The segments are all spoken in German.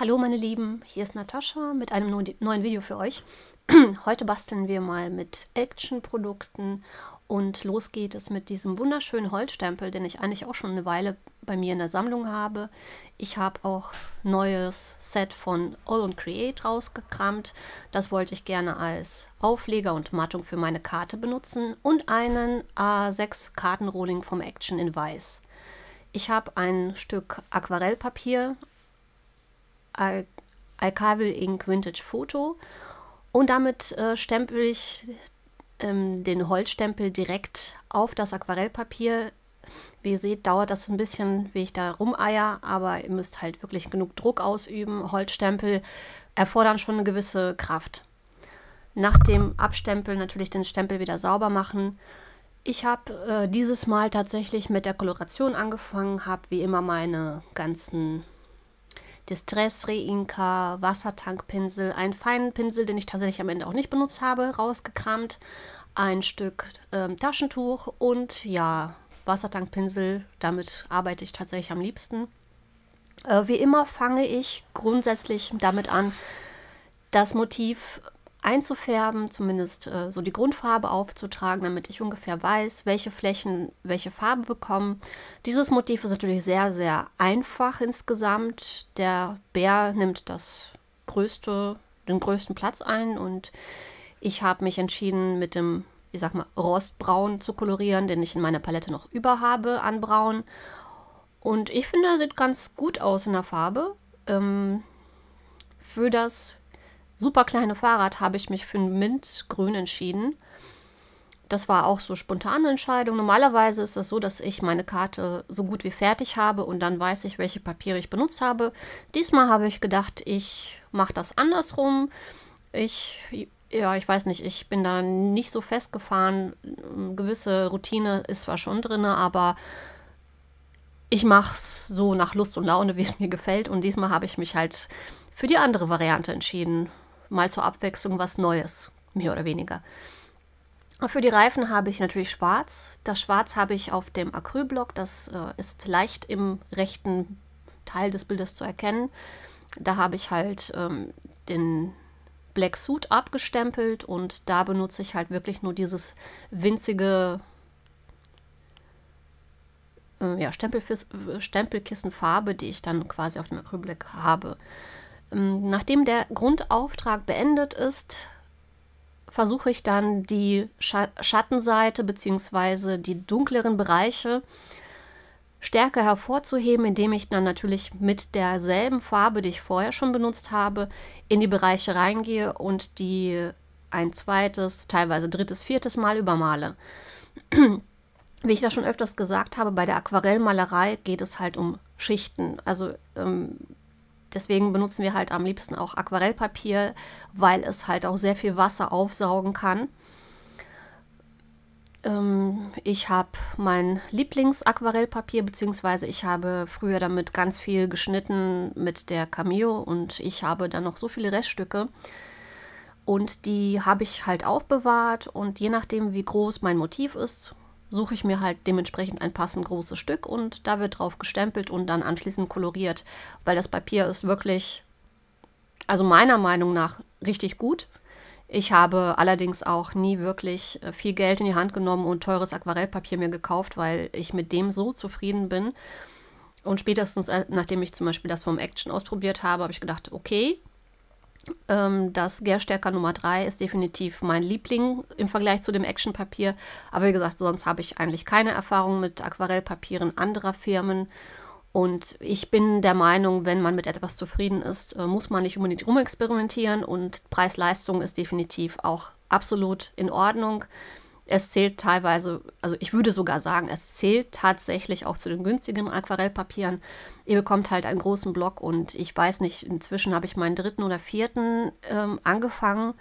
Hallo meine Lieben, hier ist Natascha mit einem neuen Video für euch. Heute basteln wir mal mit Action-Produkten und los geht es mit diesem wunderschönen Holzstempel, den ich eigentlich auch schon eine Weile bei mir in der Sammlung habe. Ich habe auch neues Set von All and Create rausgekramt. Das wollte ich gerne als Aufleger und Mattung für meine Karte benutzen und einen A6 Kartenrolling vom Action in Weiß. Ich habe ein Stück Aquarellpapier Al Alkabel Ink Vintage Photo. Und damit äh, stempel ich ähm, den Holzstempel direkt auf das Aquarellpapier. Wie ihr seht, dauert das ein bisschen, wie ich da rumeier, aber ihr müsst halt wirklich genug Druck ausüben. Holzstempel erfordern schon eine gewisse Kraft. Nach dem Abstempel natürlich den Stempel wieder sauber machen. Ich habe äh, dieses Mal tatsächlich mit der Koloration angefangen, habe wie immer meine ganzen Distress, Reinka, Wassertankpinsel, einen feinen Pinsel, den ich tatsächlich am Ende auch nicht benutzt habe, rausgekramt, ein Stück ähm, Taschentuch und ja, Wassertankpinsel. Damit arbeite ich tatsächlich am liebsten. Äh, wie immer fange ich grundsätzlich damit an, das Motiv einzufärben, zumindest äh, so die Grundfarbe aufzutragen, damit ich ungefähr weiß, welche Flächen welche Farbe bekommen. Dieses Motiv ist natürlich sehr, sehr einfach insgesamt. Der Bär nimmt das größte, den größten Platz ein und ich habe mich entschieden, mit dem, ich sag mal, Rostbraun zu kolorieren, den ich in meiner Palette noch über habe an Braun. Und ich finde, er sieht ganz gut aus in der Farbe. Ähm, für das super kleine Fahrrad habe ich mich für ein Mintgrün entschieden. Das war auch so spontane Entscheidung. Normalerweise ist es das so, dass ich meine Karte so gut wie fertig habe und dann weiß ich, welche Papiere ich benutzt habe. Diesmal habe ich gedacht, ich mache das andersrum. Ich, ja, ich weiß nicht, ich bin da nicht so festgefahren. Eine gewisse Routine ist zwar schon drin, aber ich mache es so nach Lust und Laune, wie es mir gefällt. Und diesmal habe ich mich halt für die andere Variante entschieden mal zur Abwechslung was Neues, mehr oder weniger. Für die Reifen habe ich natürlich schwarz. Das Schwarz habe ich auf dem Acrylblock. Das äh, ist leicht im rechten Teil des Bildes zu erkennen. Da habe ich halt ähm, den Black Suit abgestempelt und da benutze ich halt wirklich nur dieses winzige äh, ja, äh, Stempelkissenfarbe, die ich dann quasi auf dem Acrylblock habe. Ähm, nachdem der Grundauftrag beendet ist, versuche ich dann die Schattenseite bzw. die dunkleren Bereiche stärker hervorzuheben, indem ich dann natürlich mit derselben Farbe, die ich vorher schon benutzt habe, in die Bereiche reingehe und die ein zweites, teilweise drittes, viertes Mal übermale. Wie ich das schon öfters gesagt habe, bei der Aquarellmalerei geht es halt um Schichten. Also ähm, deswegen benutzen wir halt am liebsten auch Aquarellpapier, weil es halt auch sehr viel Wasser aufsaugen kann. Ähm, ich habe mein Lieblings-Aquarellpapier, beziehungsweise ich habe früher damit ganz viel geschnitten mit der Cameo und ich habe dann noch so viele Reststücke. Und die habe ich halt aufbewahrt und je nachdem, wie groß mein Motiv ist, suche ich mir halt dementsprechend ein passend großes Stück und da wird drauf gestempelt und dann anschließend koloriert, weil das Papier ist wirklich, also meiner Meinung nach, richtig gut. Ich habe allerdings auch nie wirklich äh, viel Geld in die Hand genommen und teures Aquarellpapier mir gekauft, weil ich mit dem so zufrieden bin. Und spätestens äh, nachdem ich zum Beispiel das vom Action ausprobiert habe, habe ich gedacht, okay, ähm, das Gärstärker Nummer 3 ist definitiv mein Liebling im Vergleich zu dem Actionpapier. Aber wie gesagt, sonst habe ich eigentlich keine Erfahrung mit Aquarellpapieren anderer Firmen. Und ich bin der Meinung, wenn man mit etwas zufrieden ist, äh, muss man nicht unbedingt rumexperimentieren. Und Preis-Leistung ist definitiv auch absolut in Ordnung. Es zählt teilweise, also ich würde sogar sagen, es zählt tatsächlich auch zu den günstigen Aquarellpapieren. Ihr bekommt halt einen großen Block und ich weiß nicht, inzwischen habe ich meinen dritten oder vierten ähm, angefangen.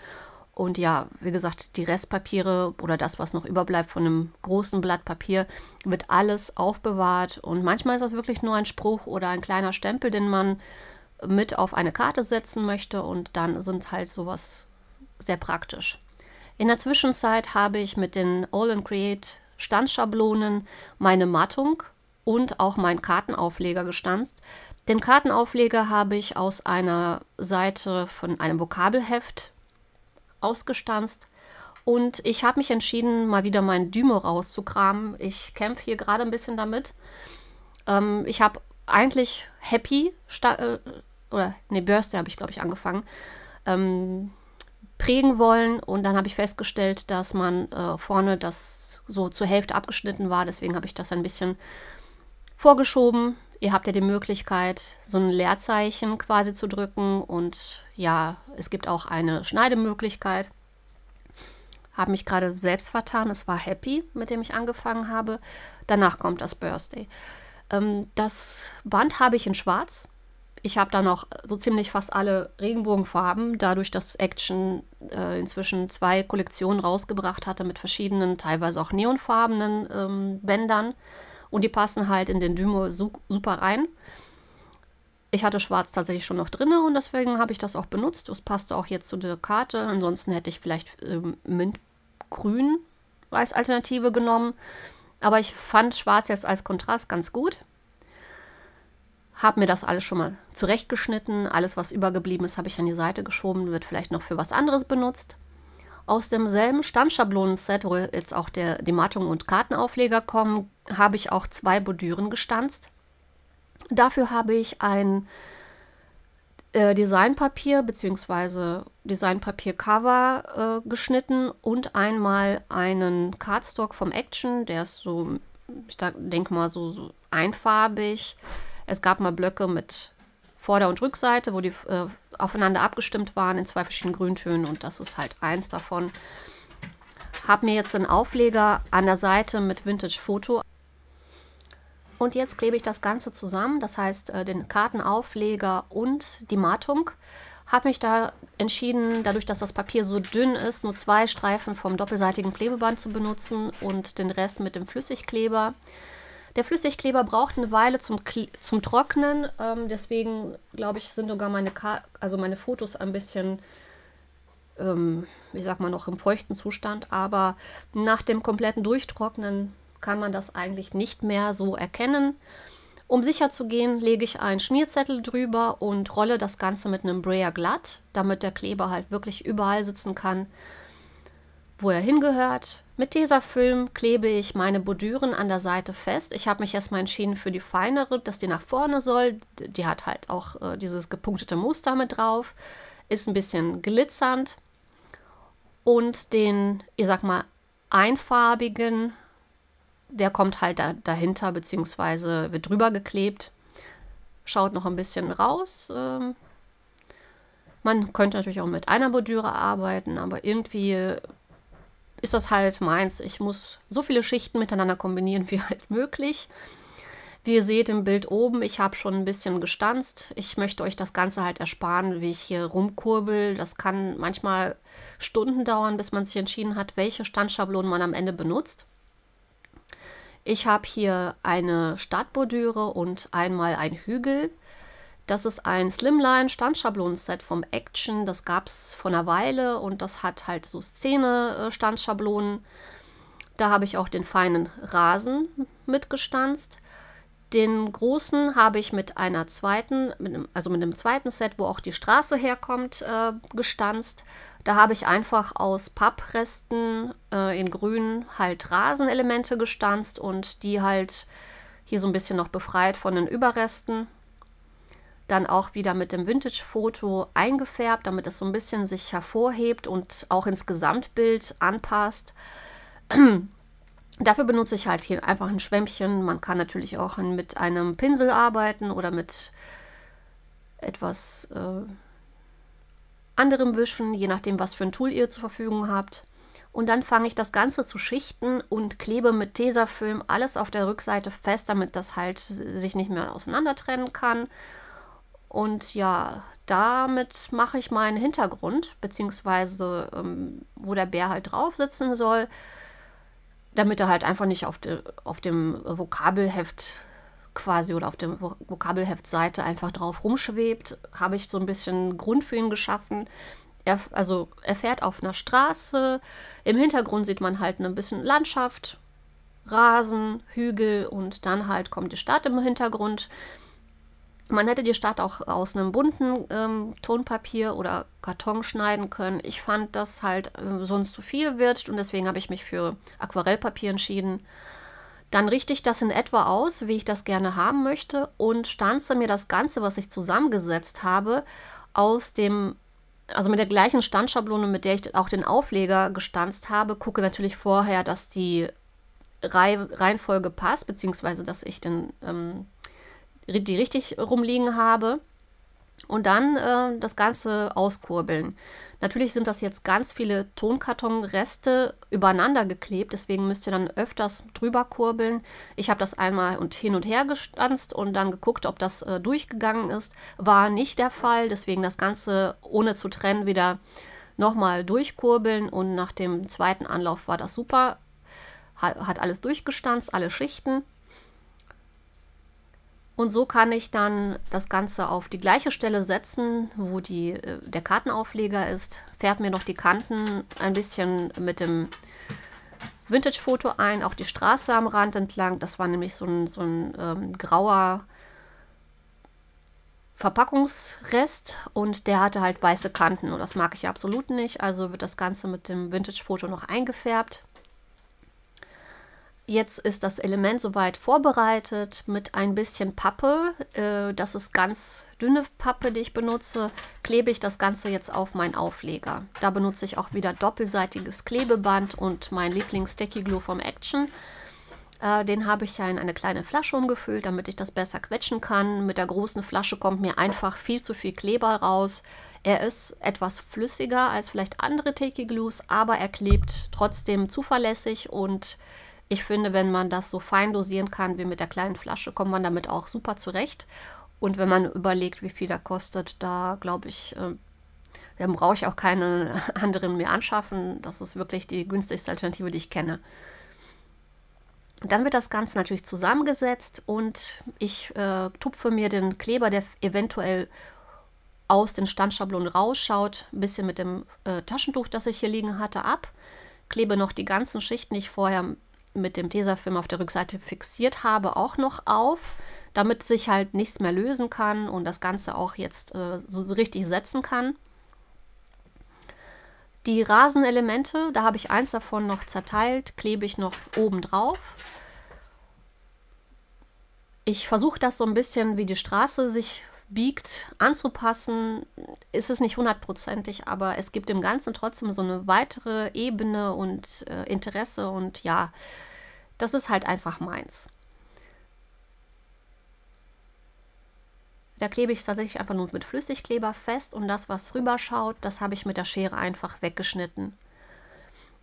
Und ja, wie gesagt, die Restpapiere oder das, was noch überbleibt von einem großen Blatt Papier, wird alles aufbewahrt. Und manchmal ist das wirklich nur ein Spruch oder ein kleiner Stempel, den man mit auf eine Karte setzen möchte. Und dann sind halt sowas sehr praktisch. In der Zwischenzeit habe ich mit den All and Create Standschablonen meine Mattung und auch meinen Kartenaufleger gestanzt. Den Kartenaufleger habe ich aus einer Seite von einem Vokabelheft ausgestanzt und ich habe mich entschieden, mal wieder meinen Dymo rauszukramen. Ich kämpfe hier gerade ein bisschen damit. Ähm, ich habe eigentlich Happy Sta äh, oder ne Börste habe ich glaube ich angefangen. Ähm, prägen wollen. Und dann habe ich festgestellt, dass man äh, vorne das so zur Hälfte abgeschnitten war. Deswegen habe ich das ein bisschen vorgeschoben. Ihr habt ja die Möglichkeit, so ein Leerzeichen quasi zu drücken. Und ja, es gibt auch eine Schneidemöglichkeit. Habe mich gerade selbst vertan. Es war Happy, mit dem ich angefangen habe. Danach kommt das Birthday. Ähm, das Band habe ich in Schwarz ich habe da noch so ziemlich fast alle Regenbogenfarben, dadurch, dass Action äh, inzwischen zwei Kollektionen rausgebracht hatte mit verschiedenen, teilweise auch neonfarbenen ähm, Bändern. Und die passen halt in den Dümo su super rein. Ich hatte schwarz tatsächlich schon noch drin und deswegen habe ich das auch benutzt. Das passte auch jetzt zu der Karte. Ansonsten hätte ich vielleicht ähm, Mintgrün als Alternative genommen. Aber ich fand schwarz jetzt als Kontrast ganz gut habe mir das alles schon mal zurechtgeschnitten. Alles, was übergeblieben ist, habe ich an die Seite geschoben, wird vielleicht noch für was anderes benutzt. Aus demselben Standschablonenset, wo jetzt auch der, die Mattung und Kartenaufleger kommen, habe ich auch zwei Bordüren gestanzt. Dafür habe ich ein äh, Designpapier bzw. Designpapiercover äh, geschnitten und einmal einen Cardstock vom Action, der ist so, ich denke mal so, so einfarbig es gab mal Blöcke mit Vorder- und Rückseite, wo die äh, aufeinander abgestimmt waren in zwei verschiedenen Grüntönen und das ist halt eins davon. Hab mir jetzt einen Aufleger an der Seite mit Vintage Foto und jetzt klebe ich das Ganze zusammen, das heißt äh, den Kartenaufleger und die Matung. Habe mich da entschieden, dadurch, dass das Papier so dünn ist, nur zwei Streifen vom doppelseitigen Klebeband zu benutzen und den Rest mit dem Flüssigkleber. Der Flüssigkleber braucht eine Weile zum, Kle zum Trocknen, ähm, deswegen glaube ich, sind sogar meine, Ka also meine Fotos ein bisschen, ähm, ich sag mal, noch im feuchten Zustand. Aber nach dem kompletten Durchtrocknen kann man das eigentlich nicht mehr so erkennen. Um sicher zu gehen, lege ich einen Schmierzettel drüber und rolle das Ganze mit einem Brayer glatt, damit der Kleber halt wirklich überall sitzen kann wo er hingehört. Mit Tesafilm klebe ich meine Bordüren an der Seite fest. Ich habe mich erstmal entschieden für die feinere, dass die nach vorne soll. Die hat halt auch äh, dieses gepunktete Muster mit drauf. Ist ein bisschen glitzernd. Und den, ich sag mal, einfarbigen, der kommt halt da, dahinter, beziehungsweise wird drüber geklebt. Schaut noch ein bisschen raus. Ähm, man könnte natürlich auch mit einer Bordüre arbeiten, aber irgendwie ist das halt meins. Ich muss so viele Schichten miteinander kombinieren, wie halt möglich. Wie ihr seht im Bild oben, ich habe schon ein bisschen gestanzt. Ich möchte euch das Ganze halt ersparen, wie ich hier rumkurbel. Das kann manchmal Stunden dauern, bis man sich entschieden hat, welche Standschablonen man am Ende benutzt. Ich habe hier eine Stadtbordüre und einmal einen Hügel. Das ist ein Slimline Standschablonenset vom Action. Das gab es vor einer Weile und das hat halt so Szene-Standschablonen. Äh, da habe ich auch den feinen Rasen mitgestanzt. Den großen habe ich mit einer zweiten, mit einem, also mit einem zweiten Set, wo auch die Straße herkommt, äh, gestanzt. Da habe ich einfach aus Pappresten äh, in Grün halt Rasenelemente gestanzt und die halt hier so ein bisschen noch befreit von den Überresten dann auch wieder mit dem Vintage-Foto eingefärbt, damit es so ein bisschen sich hervorhebt und auch ins Gesamtbild anpasst. Dafür benutze ich halt hier einfach ein Schwämmchen. Man kann natürlich auch mit einem Pinsel arbeiten oder mit etwas äh, anderem Wischen, je nachdem, was für ein Tool ihr zur Verfügung habt. Und dann fange ich das Ganze zu schichten und klebe mit Tesafilm alles auf der Rückseite fest, damit das halt sich nicht mehr auseinander trennen kann. Und ja, damit mache ich meinen Hintergrund, beziehungsweise ähm, wo der Bär halt drauf sitzen soll, damit er halt einfach nicht auf, de, auf dem Vokabelheft quasi oder auf der Vokabelheftseite einfach drauf rumschwebt, habe ich so ein bisschen Grund für ihn geschaffen. Er, also er fährt auf einer Straße, im Hintergrund sieht man halt ein bisschen Landschaft, Rasen, Hügel und dann halt kommt die Stadt im Hintergrund. Man hätte die Stadt auch aus einem bunten ähm, Tonpapier oder Karton schneiden können. Ich fand, dass halt äh, sonst zu viel wird und deswegen habe ich mich für Aquarellpapier entschieden. Dann richte ich das in etwa aus, wie ich das gerne haben möchte und stanze mir das Ganze, was ich zusammengesetzt habe, aus dem, also mit der gleichen Standschablone, mit der ich auch den Aufleger gestanzt habe, gucke natürlich vorher, dass die Reihenfolge passt, beziehungsweise dass ich den ähm, die richtig rumliegen habe. Und dann äh, das Ganze auskurbeln. Natürlich sind das jetzt ganz viele Tonkartonreste übereinander geklebt, deswegen müsst ihr dann öfters drüber kurbeln. Ich habe das einmal und hin und her gestanzt und dann geguckt, ob das äh, durchgegangen ist. War nicht der Fall, deswegen das Ganze ohne zu trennen wieder nochmal durchkurbeln und nach dem zweiten Anlauf war das super. Hat, hat alles durchgestanzt, alle Schichten. Und so kann ich dann das Ganze auf die gleiche Stelle setzen, wo die, äh, der Kartenaufleger ist, färbe mir noch die Kanten ein bisschen mit dem Vintage-Foto ein, auch die Straße am Rand entlang. Das war nämlich so ein, so ein ähm, grauer Verpackungsrest und der hatte halt weiße Kanten und das mag ich absolut nicht. Also wird das Ganze mit dem Vintage-Foto noch eingefärbt. Jetzt ist das Element soweit vorbereitet mit ein bisschen Pappe. Äh, das ist ganz dünne Pappe, die ich benutze. Klebe ich das Ganze jetzt auf meinen Aufleger. Da benutze ich auch wieder doppelseitiges Klebeband und mein Lieblings-Sticky Glue vom Action. Äh, den habe ich ja in eine kleine Flasche umgefüllt, damit ich das besser quetschen kann. Mit der großen Flasche kommt mir einfach viel zu viel Kleber raus. Er ist etwas flüssiger als vielleicht andere Teki Glues, aber er klebt trotzdem zuverlässig und ich finde, wenn man das so fein dosieren kann wie mit der kleinen Flasche, kommt man damit auch super zurecht. Und wenn man überlegt, wie viel da kostet, da glaube ich, äh, dann brauche ich auch keine anderen mehr anschaffen. Das ist wirklich die günstigste Alternative, die ich kenne. Dann wird das Ganze natürlich zusammengesetzt und ich äh, tupfe mir den Kleber, der eventuell aus den Standschablonen rausschaut, ein bisschen mit dem äh, Taschentuch, das ich hier liegen hatte, ab. Klebe noch die ganzen Schichten, die ich vorher mit dem Tesafilm auf der Rückseite fixiert habe, auch noch auf, damit sich halt nichts mehr lösen kann und das Ganze auch jetzt äh, so richtig setzen kann. Die Rasenelemente, da habe ich eins davon noch zerteilt, klebe ich noch oben drauf. Ich versuche das so ein bisschen wie die Straße sich biegt, anzupassen, ist es nicht hundertprozentig, aber es gibt im Ganzen trotzdem so eine weitere Ebene und äh, Interesse und ja, das ist halt einfach meins. Da klebe ich tatsächlich einfach nur mit Flüssigkleber fest und das, was rüberschaut, das habe ich mit der Schere einfach weggeschnitten.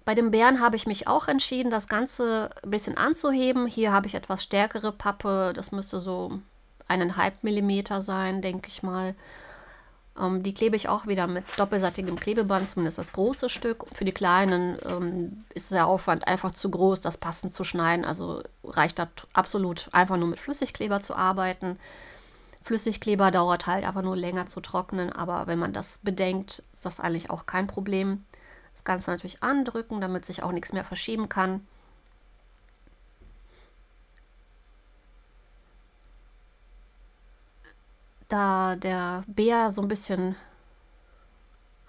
Bei dem Bären habe ich mich auch entschieden, das Ganze ein bisschen anzuheben. Hier habe ich etwas stärkere Pappe, das müsste so eineinhalb Millimeter sein, denke ich mal. Ähm, die klebe ich auch wieder mit doppelseitigem Klebeband, zumindest das große Stück. Für die kleinen ähm, ist der Aufwand einfach zu groß, das passend zu schneiden. Also reicht das absolut einfach nur mit Flüssigkleber zu arbeiten. Flüssigkleber dauert halt einfach nur länger zu trocknen, aber wenn man das bedenkt, ist das eigentlich auch kein Problem. Das Ganze natürlich andrücken, damit sich auch nichts mehr verschieben kann. da der Bär so ein bisschen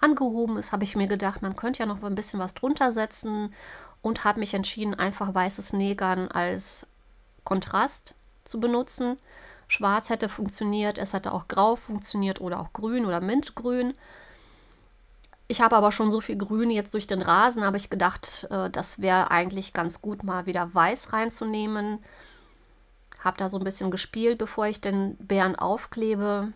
angehoben ist, habe ich mir gedacht, man könnte ja noch ein bisschen was drunter setzen und habe mich entschieden, einfach weißes Negern als Kontrast zu benutzen. Schwarz hätte funktioniert, es hätte auch grau funktioniert oder auch grün oder mintgrün. Ich habe aber schon so viel Grün jetzt durch den Rasen, habe ich gedacht, äh, das wäre eigentlich ganz gut, mal wieder Weiß reinzunehmen. Habe da so ein bisschen gespielt, bevor ich den Bären aufklebe.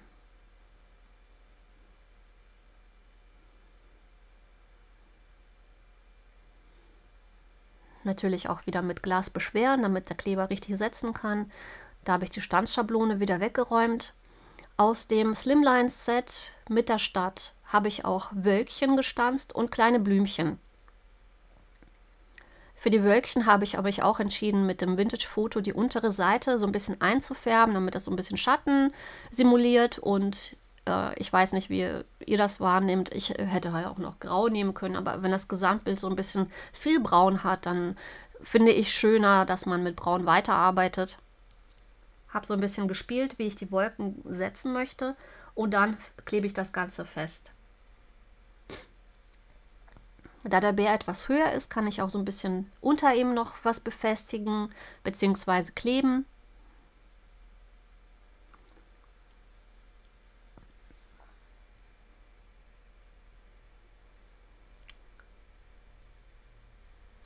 Natürlich auch wieder mit Glas beschweren, damit der Kleber richtig setzen kann. Da habe ich die Stanzschablone wieder weggeräumt. Aus dem Slimline-Set mit der Stadt habe ich auch Wölkchen gestanzt und kleine Blümchen. Für die Wölkchen habe ich aber ich auch entschieden, mit dem Vintage-Foto die untere Seite so ein bisschen einzufärben, damit das so ein bisschen Schatten simuliert und äh, ich weiß nicht, wie ihr das wahrnehmt. Ich äh, hätte halt auch noch grau nehmen können, aber wenn das Gesamtbild so ein bisschen viel braun hat, dann finde ich schöner, dass man mit braun weiterarbeitet. Habe so ein bisschen gespielt, wie ich die Wolken setzen möchte und dann klebe ich das Ganze fest. Da der Bär etwas höher ist, kann ich auch so ein bisschen unter ihm noch was befestigen bzw. kleben.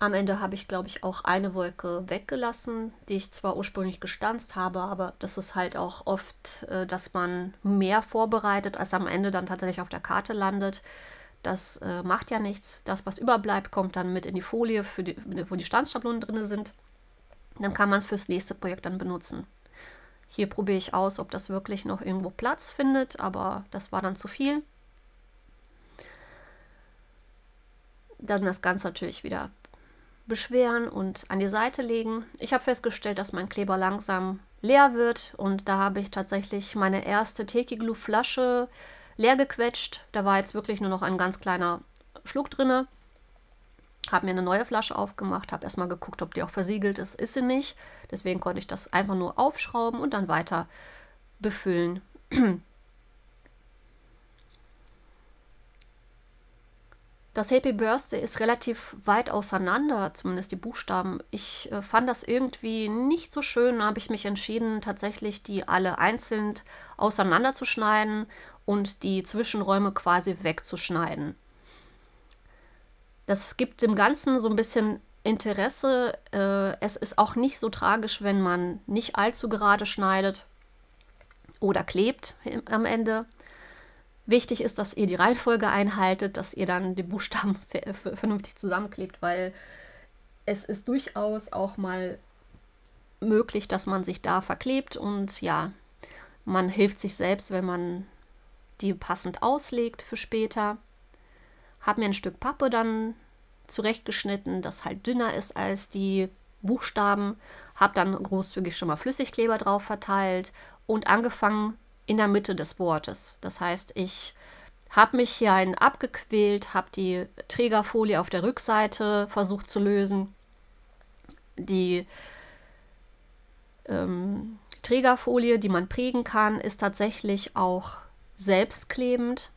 Am Ende habe ich, glaube ich, auch eine Wolke weggelassen, die ich zwar ursprünglich gestanzt habe, aber das ist halt auch oft, äh, dass man mehr vorbereitet, als am Ende dann tatsächlich auf der Karte landet. Das äh, macht ja nichts. Das, was überbleibt, kommt dann mit in die Folie, die, wo die Standschablonen drin sind. Dann kann man es fürs nächste Projekt dann benutzen. Hier probiere ich aus, ob das wirklich noch irgendwo Platz findet, aber das war dann zu viel. Dann das Ganze natürlich wieder beschweren und an die Seite legen. Ich habe festgestellt, dass mein Kleber langsam leer wird und da habe ich tatsächlich meine erste Teki-Glue-Flasche äh, leer gequetscht. Da war jetzt wirklich nur noch ein ganz kleiner Schluck drinne. Habe mir eine neue Flasche aufgemacht, habe erstmal geguckt, ob die auch versiegelt ist. Ist sie nicht. Deswegen konnte ich das einfach nur aufschrauben und dann weiter befüllen. Das Happy Birthday ist relativ weit auseinander, zumindest die Buchstaben. Ich äh, fand das irgendwie nicht so schön, habe ich mich entschieden, tatsächlich die alle einzeln auseinanderzuschneiden und die Zwischenräume quasi wegzuschneiden. Das gibt dem Ganzen so ein bisschen Interesse. Äh, es ist auch nicht so tragisch, wenn man nicht allzu gerade schneidet oder klebt im, am Ende. Wichtig ist, dass ihr die Reihenfolge einhaltet, dass ihr dann die Buchstaben vernünftig zusammenklebt, weil es ist durchaus auch mal möglich, dass man sich da verklebt und ja, man hilft sich selbst, wenn man die passend auslegt für später. Hab mir ein Stück Pappe dann zurechtgeschnitten, das halt dünner ist als die Buchstaben. Hab dann großzügig schon mal Flüssigkleber drauf verteilt und angefangen in der Mitte des Wortes. Das heißt, ich habe mich hier einen abgequält, habe die Trägerfolie auf der Rückseite versucht zu lösen. Die ähm, Trägerfolie, die man prägen kann, ist tatsächlich auch selbstklebend.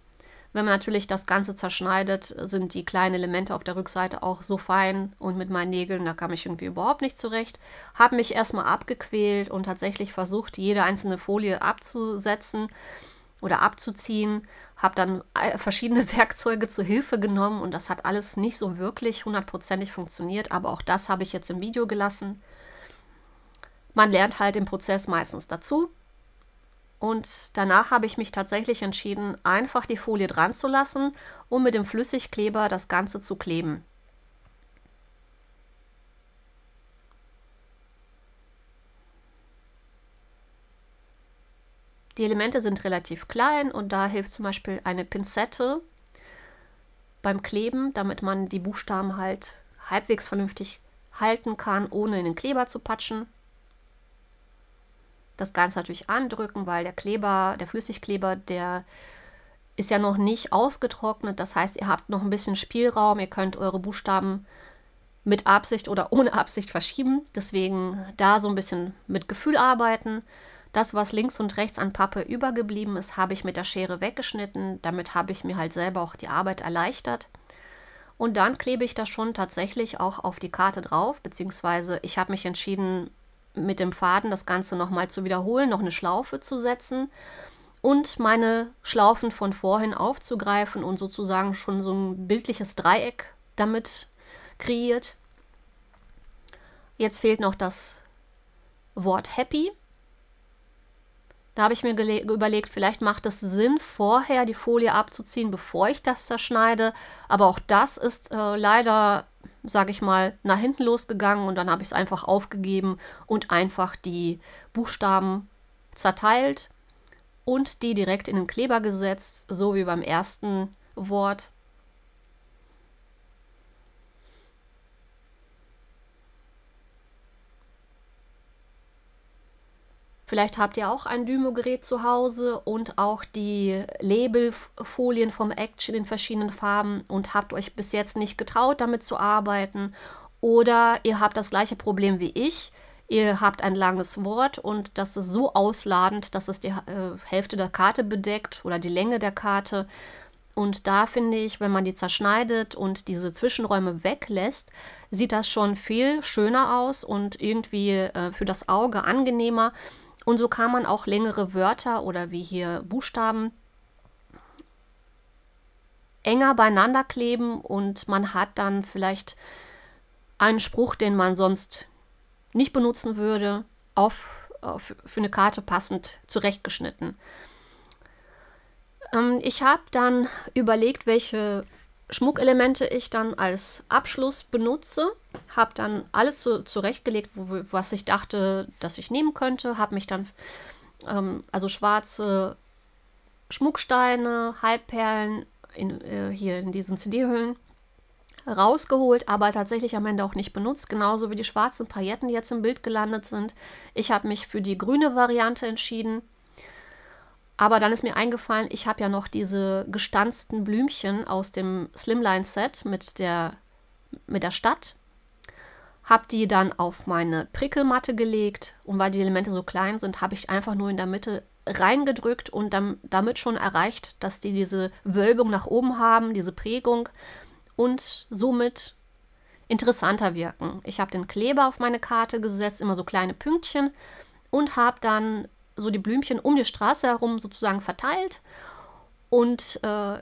Wenn man natürlich das Ganze zerschneidet, sind die kleinen Elemente auf der Rückseite auch so fein und mit meinen Nägeln, da kam ich irgendwie überhaupt nicht zurecht. Habe mich erstmal abgequält und tatsächlich versucht, jede einzelne Folie abzusetzen oder abzuziehen. Habe dann äh, verschiedene Werkzeuge zu Hilfe genommen und das hat alles nicht so wirklich hundertprozentig funktioniert, aber auch das habe ich jetzt im Video gelassen. Man lernt halt im Prozess meistens dazu. Und danach habe ich mich tatsächlich entschieden, einfach die Folie dran zu lassen um mit dem Flüssigkleber das Ganze zu kleben. Die Elemente sind relativ klein und da hilft zum Beispiel eine Pinzette beim Kleben, damit man die Buchstaben halt halbwegs vernünftig halten kann, ohne in den Kleber zu patschen das Ganze natürlich andrücken, weil der Kleber, der Flüssigkleber, der ist ja noch nicht ausgetrocknet. Das heißt, ihr habt noch ein bisschen Spielraum. Ihr könnt eure Buchstaben mit Absicht oder ohne Absicht verschieben. Deswegen da so ein bisschen mit Gefühl arbeiten. Das, was links und rechts an Pappe übergeblieben ist, habe ich mit der Schere weggeschnitten. Damit habe ich mir halt selber auch die Arbeit erleichtert. Und dann klebe ich das schon tatsächlich auch auf die Karte drauf, beziehungsweise ich habe mich entschieden, mit dem Faden das Ganze nochmal zu wiederholen, noch eine Schlaufe zu setzen und meine Schlaufen von vorhin aufzugreifen und sozusagen schon so ein bildliches Dreieck damit kreiert. Jetzt fehlt noch das Wort happy. Da habe ich mir überlegt, vielleicht macht es Sinn, vorher die Folie abzuziehen, bevor ich das zerschneide. Aber auch das ist äh, leider sage ich mal, nach hinten losgegangen und dann habe ich es einfach aufgegeben und einfach die Buchstaben zerteilt und die direkt in den Kleber gesetzt, so wie beim ersten Wort. Vielleicht habt ihr auch ein Dymo-Gerät zu Hause und auch die Labelfolien vom Action in verschiedenen Farben und habt euch bis jetzt nicht getraut, damit zu arbeiten. Oder ihr habt das gleiche Problem wie ich. Ihr habt ein langes Wort und das ist so ausladend, dass es die äh, Hälfte der Karte bedeckt oder die Länge der Karte. Und da finde ich, wenn man die zerschneidet und diese Zwischenräume weglässt, sieht das schon viel schöner aus und irgendwie äh, für das Auge angenehmer, und so kann man auch längere Wörter oder wie hier Buchstaben enger beieinander kleben und man hat dann vielleicht einen Spruch, den man sonst nicht benutzen würde, auf, auf für eine Karte passend zurechtgeschnitten. Ähm, ich habe dann überlegt, welche Schmuckelemente ich dann als Abschluss benutze, habe dann alles so zurechtgelegt, wo, was ich dachte, dass ich nehmen könnte, habe mich dann ähm, also schwarze Schmucksteine, Halbperlen in, äh, hier in diesen CD-Hüllen rausgeholt, aber tatsächlich am Ende auch nicht benutzt, genauso wie die schwarzen Pailletten, die jetzt im Bild gelandet sind. Ich habe mich für die grüne Variante entschieden aber dann ist mir eingefallen, ich habe ja noch diese gestanzten Blümchen aus dem Slimline-Set mit der, mit der Stadt. Habe die dann auf meine Prickelmatte gelegt und weil die Elemente so klein sind, habe ich einfach nur in der Mitte reingedrückt und dann, damit schon erreicht, dass die diese Wölbung nach oben haben, diese Prägung und somit interessanter wirken. Ich habe den Kleber auf meine Karte gesetzt, immer so kleine Pünktchen und habe dann so die Blümchen um die Straße herum sozusagen verteilt und äh,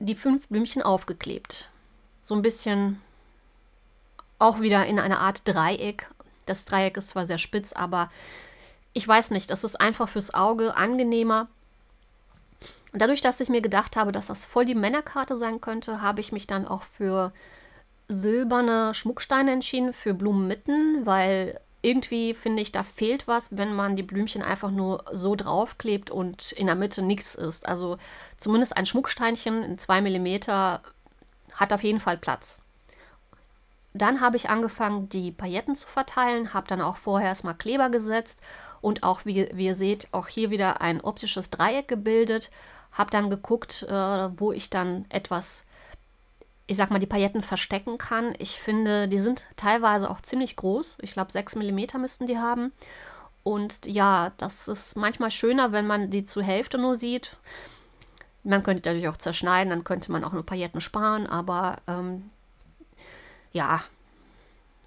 die fünf Blümchen aufgeklebt. So ein bisschen auch wieder in einer Art Dreieck. Das Dreieck ist zwar sehr spitz, aber ich weiß nicht, das ist einfach fürs Auge angenehmer. Und dadurch, dass ich mir gedacht habe, dass das voll die Männerkarte sein könnte, habe ich mich dann auch für silberne Schmucksteine entschieden, für Blumen mitten, weil irgendwie finde ich, da fehlt was, wenn man die Blümchen einfach nur so draufklebt und in der Mitte nichts ist. Also zumindest ein Schmucksteinchen in 2 mm hat auf jeden Fall Platz. Dann habe ich angefangen, die Pailletten zu verteilen, habe dann auch vorher erstmal Kleber gesetzt und auch, wie, wie ihr seht, auch hier wieder ein optisches Dreieck gebildet. Habe dann geguckt, äh, wo ich dann etwas ich sag mal, die Pailletten verstecken kann. Ich finde, die sind teilweise auch ziemlich groß. Ich glaube, 6 mm müssten die haben. Und ja, das ist manchmal schöner, wenn man die zur Hälfte nur sieht. Man könnte natürlich auch zerschneiden, dann könnte man auch nur Pailletten sparen, aber ähm, ja,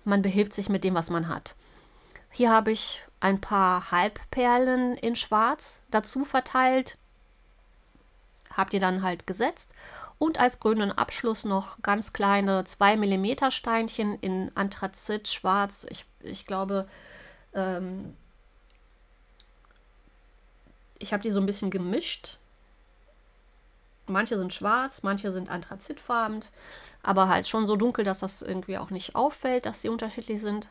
man behilft sich mit dem, was man hat. Hier habe ich ein paar Halbperlen in Schwarz dazu verteilt habt ihr dann halt gesetzt. Und als grünen Abschluss noch ganz kleine 2 mm Steinchen in Anthrazit, Schwarz, ich, ich glaube, ähm, ich habe die so ein bisschen gemischt. Manche sind schwarz, manche sind anthrazitfarben, aber halt schon so dunkel, dass das irgendwie auch nicht auffällt, dass sie unterschiedlich sind.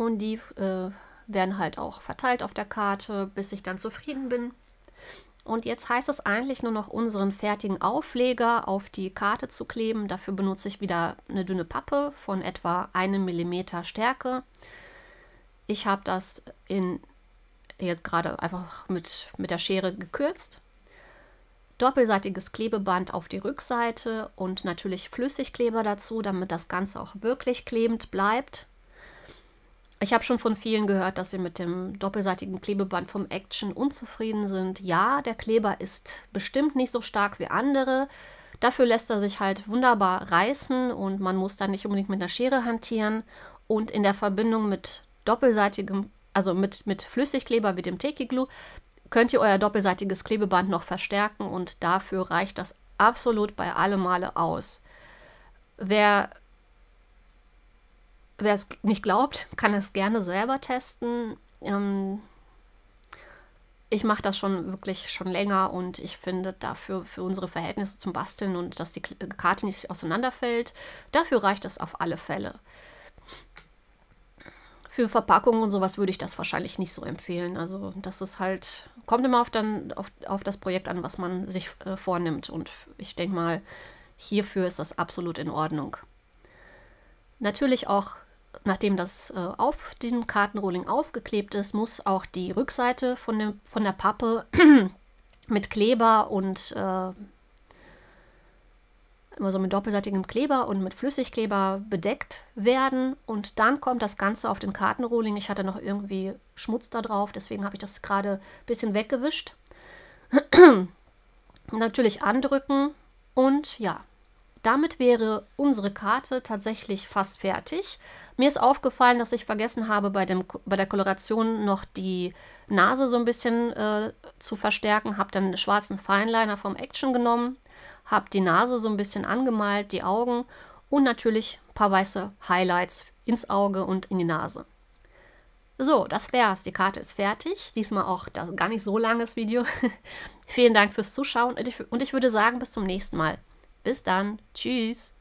Und die äh, werden halt auch verteilt auf der Karte, bis ich dann zufrieden bin. Und jetzt heißt es eigentlich nur noch unseren fertigen Aufleger auf die Karte zu kleben. Dafür benutze ich wieder eine dünne Pappe von etwa einem Millimeter Stärke. Ich habe das in, jetzt gerade einfach mit, mit der Schere gekürzt. Doppelseitiges Klebeband auf die Rückseite und natürlich Flüssigkleber dazu, damit das Ganze auch wirklich klebend bleibt. Ich habe schon von vielen gehört, dass sie mit dem doppelseitigen Klebeband vom Action unzufrieden sind. Ja, der Kleber ist bestimmt nicht so stark wie andere. Dafür lässt er sich halt wunderbar reißen und man muss da nicht unbedingt mit einer Schere hantieren. Und in der Verbindung mit doppelseitigem, also mit, mit Flüssigkleber wie dem Teki-Glue, könnt ihr euer doppelseitiges Klebeband noch verstärken und dafür reicht das absolut bei allem Male aus. Wer Wer es nicht glaubt, kann es gerne selber testen. Ähm, ich mache das schon wirklich schon länger und ich finde dafür für unsere Verhältnisse zum Basteln und dass die Karte nicht auseinanderfällt, dafür reicht es auf alle Fälle. Für Verpackungen und sowas würde ich das wahrscheinlich nicht so empfehlen. Also das ist halt, kommt immer auf, dann, auf, auf das Projekt an, was man sich äh, vornimmt. Und ich denke mal, hierfür ist das absolut in Ordnung. Natürlich auch nachdem das äh, auf den Kartenrolling aufgeklebt ist, muss auch die Rückseite von, der, von der Pappe mit Kleber und äh, immer so mit doppelseitigem Kleber und mit Flüssigkleber bedeckt werden. Und dann kommt das Ganze auf den Kartenrolling. Ich hatte noch irgendwie Schmutz da drauf, deswegen habe ich das gerade ein bisschen weggewischt. Natürlich andrücken und ja, damit wäre unsere Karte tatsächlich fast fertig. Mir ist aufgefallen, dass ich vergessen habe, bei, dem, bei der Koloration noch die Nase so ein bisschen äh, zu verstärken. Habe dann einen schwarzen Fineliner vom Action genommen, habe die Nase so ein bisschen angemalt, die Augen und natürlich ein paar weiße Highlights ins Auge und in die Nase. So, das wär's. Die Karte ist fertig. Diesmal auch das gar nicht so langes Video. Vielen Dank fürs Zuschauen und ich, und ich würde sagen, bis zum nächsten Mal. Bis dann. Tschüss.